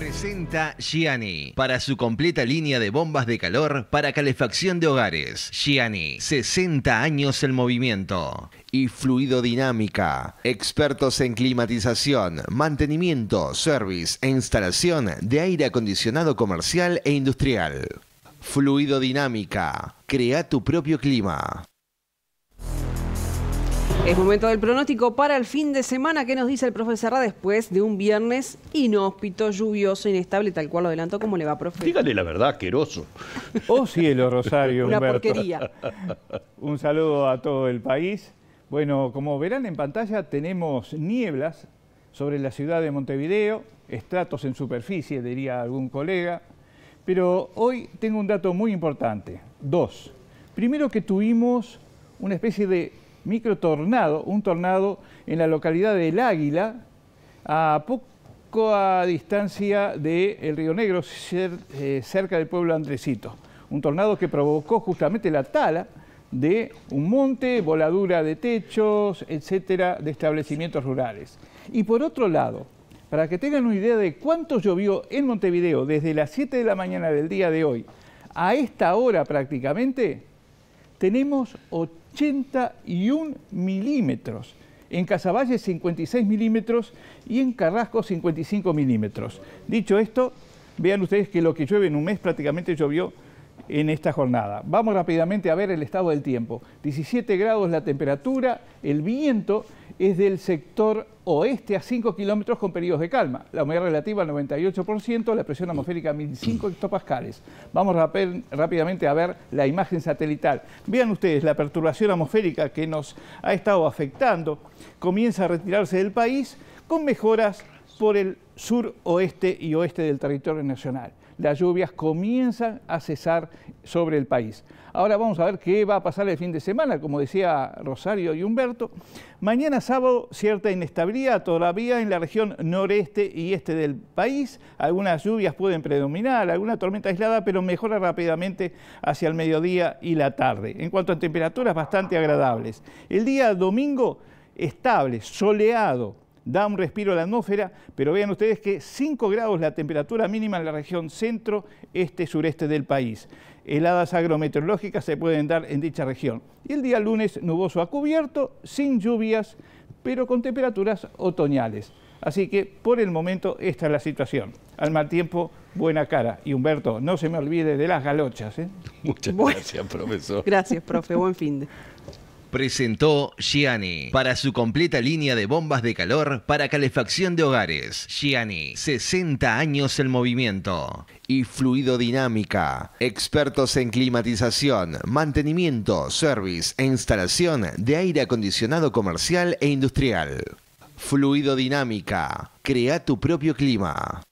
Presenta Gianni para su completa línea de bombas de calor para calefacción de hogares. Gianni, 60 años el movimiento. Y fluidodinámica, expertos en climatización, mantenimiento, service e instalación de aire acondicionado comercial e industrial. Fluidodinámica, crea tu propio clima. Es momento del pronóstico para el fin de semana. ¿Qué nos dice el profesor Serra después de un viernes inhóspito, lluvioso, inestable, tal cual lo adelanto. ¿Cómo le va, profe? Dígale la verdad, asqueroso. Oh cielo, Rosario, Una porquería. Un saludo a todo el país. Bueno, como verán en pantalla, tenemos nieblas sobre la ciudad de Montevideo, estratos en superficie, diría algún colega. Pero hoy tengo un dato muy importante. Dos. Primero que tuvimos una especie de microtornado, un tornado en la localidad del Águila, a poco a distancia del Río Negro, eh, cerca del pueblo Andresito. Un tornado que provocó justamente la tala de un monte, voladura de techos, etcétera, de establecimientos rurales. Y por otro lado, para que tengan una idea de cuánto llovió en Montevideo desde las 7 de la mañana del día de hoy a esta hora prácticamente, tenemos 81 milímetros. En Casaballe 56 milímetros y en Carrasco 55 milímetros. Dicho esto, vean ustedes que lo que llueve en un mes prácticamente llovió en esta jornada. Vamos rápidamente a ver el estado del tiempo. 17 grados la temperatura, el viento es del sector oeste a 5 kilómetros con periodos de calma. La humedad relativa al 98%, la presión atmosférica a 1005 hectopascales. Vamos rápidamente a ver la imagen satelital. Vean ustedes la perturbación atmosférica que nos ha estado afectando. Comienza a retirarse del país con mejoras por el sur, oeste y oeste del territorio nacional las lluvias comienzan a cesar sobre el país. Ahora vamos a ver qué va a pasar el fin de semana, como decía Rosario y Humberto. Mañana sábado cierta inestabilidad todavía en la región noreste y este del país. Algunas lluvias pueden predominar, alguna tormenta aislada, pero mejora rápidamente hacia el mediodía y la tarde. En cuanto a temperaturas, bastante agradables. El día domingo estable, soleado, da un respiro a la atmósfera, pero vean ustedes que 5 grados la temperatura mínima en la región centro, este, sureste del país. Heladas agrometeorológicas se pueden dar en dicha región. Y el día lunes nuboso a cubierto, sin lluvias, pero con temperaturas otoñales. Así que por el momento esta es la situación. Al mal tiempo, buena cara. Y Humberto, no se me olvide de las galochas. ¿eh? Muchas gracias, profesor. Gracias, profe. Buen fin presentó Gianni para su completa línea de bombas de calor para calefacción de hogares. Gianni, 60 años el movimiento y fluidodinámica. Expertos en climatización, mantenimiento, service e instalación de aire acondicionado comercial e industrial. Fluidodinámica. Crea tu propio clima.